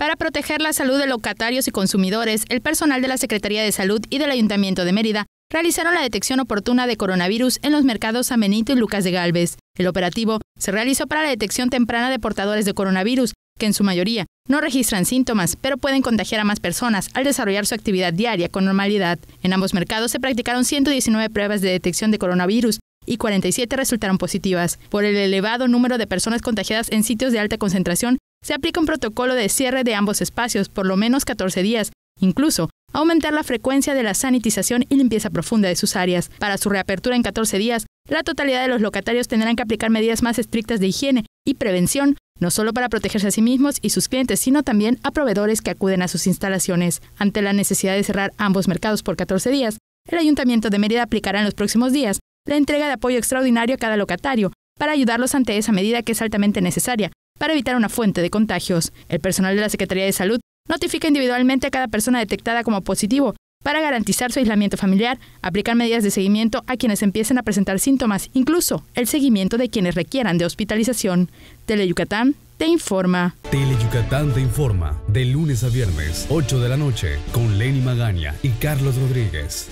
Para proteger la salud de locatarios y consumidores, el personal de la Secretaría de Salud y del Ayuntamiento de Mérida realizaron la detección oportuna de coronavirus en los mercados Amenito y Lucas de Galvez. El operativo se realizó para la detección temprana de portadores de coronavirus, que en su mayoría no registran síntomas, pero pueden contagiar a más personas al desarrollar su actividad diaria con normalidad. En ambos mercados se practicaron 119 pruebas de detección de coronavirus y 47 resultaron positivas. Por el elevado número de personas contagiadas en sitios de alta concentración, se aplica un protocolo de cierre de ambos espacios por lo menos 14 días, incluso aumentar la frecuencia de la sanitización y limpieza profunda de sus áreas. Para su reapertura en 14 días, la totalidad de los locatarios tendrán que aplicar medidas más estrictas de higiene y prevención, no solo para protegerse a sí mismos y sus clientes, sino también a proveedores que acuden a sus instalaciones. Ante la necesidad de cerrar ambos mercados por 14 días, el Ayuntamiento de Mérida aplicará en los próximos días la entrega de apoyo extraordinario a cada locatario para ayudarlos ante esa medida que es altamente necesaria, para evitar una fuente de contagios. El personal de la Secretaría de Salud notifica individualmente a cada persona detectada como positivo para garantizar su aislamiento familiar, aplicar medidas de seguimiento a quienes empiecen a presentar síntomas, incluso el seguimiento de quienes requieran de hospitalización. Tele Yucatán te informa. Tele Yucatán te informa, de lunes a viernes, 8 de la noche, con Lenny Magaña y Carlos Rodríguez.